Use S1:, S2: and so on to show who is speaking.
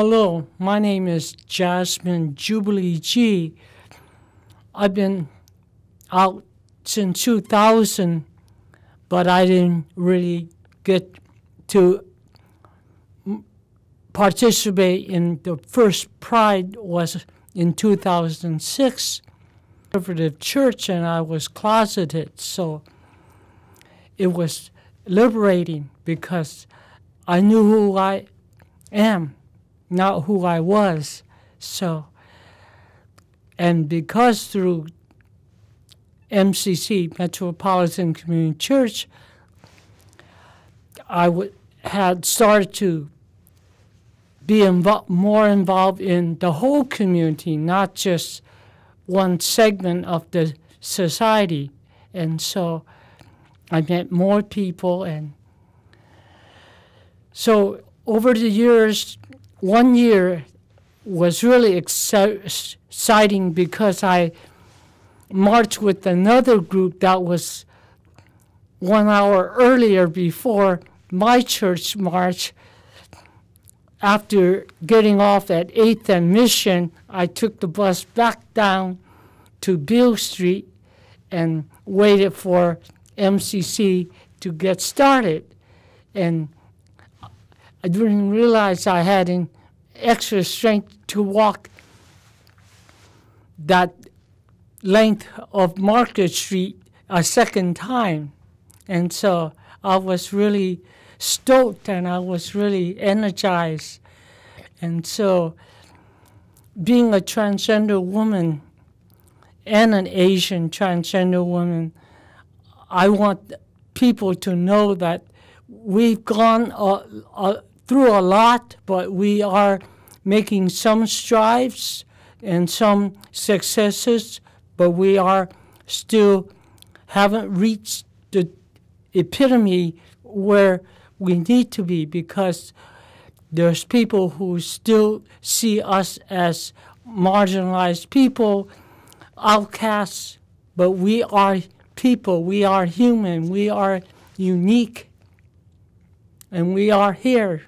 S1: Hello, my name is Jasmine Jubilee G. I've been out since 2000, but I didn't really get to participate in the first Pride was in 2006, conservative church, and I was closeted, so it was liberating because I knew who I am not who I was. So, and because through MCC, Metropolitan Community Church, I w- had started to be invo more involved in the whole community, not just one segment of the society. And so I met more people. And so over the years, one year was really exciting because I marched with another group that was one hour earlier before my church march. After getting off at 8th and Mission, I took the bus back down to Beale Street and waited for MCC to get started. And I didn't realize I had an extra strength to walk that length of Market Street a second time. And so I was really stoked and I was really energized. And so being a transgender woman and an Asian transgender woman, I want people to know that we've gone a, a, through a lot, but we are making some strides and some successes, but we are still haven't reached the epitome where we need to be because there's people who still see us as marginalized people, outcasts, but we are people, we are human, we are unique, and we are here.